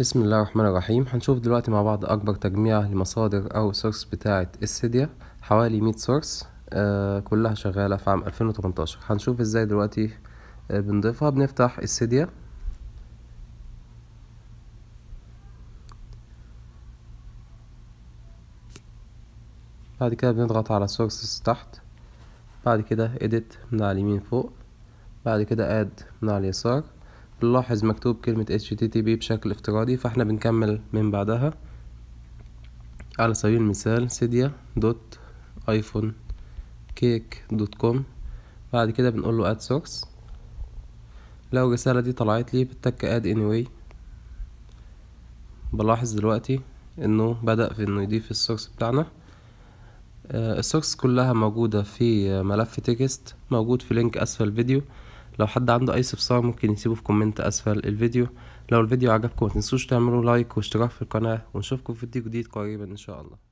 بسم الله الرحمن الرحيم هنشوف دلوقتي مع بعض أكبر تجميع لمصادر أو سورس بتاعة السيديا حوالي 100 سورس آه كلها شغالة في عام ألفين وتمنتاشر هنشوف ازاي دلوقتي آه بنضيفها بنفتح السيديا بعد كده بنضغط على سورسز تحت بعد كده edit من على اليمين فوق بعد كده add من على اليسار بنلاحظ مكتوب كلمة http بشكل افتراضي فاحنا بنكمل من بعدها على سبيل المثال سيديا دوت ايفون كيك دوت كوم بعد كده بنقول له اد سورس لو الرسالة دي طلعت لي بتك اد anyway بلاحظ دلوقتي انه بدأ في انه يضيف السورس بتاعنا آه، السورس كلها موجودة في ملف تكست موجود في لينك اسفل الفيديو لو حد عنده اي استفسار ممكن يسيبه في كومنت اسفل الفيديو لو الفيديو عجبكم متنسوش تعملوا لايك واشتراك في القناة ونشوفكم في فيديو جديد قريبا ان شاء الله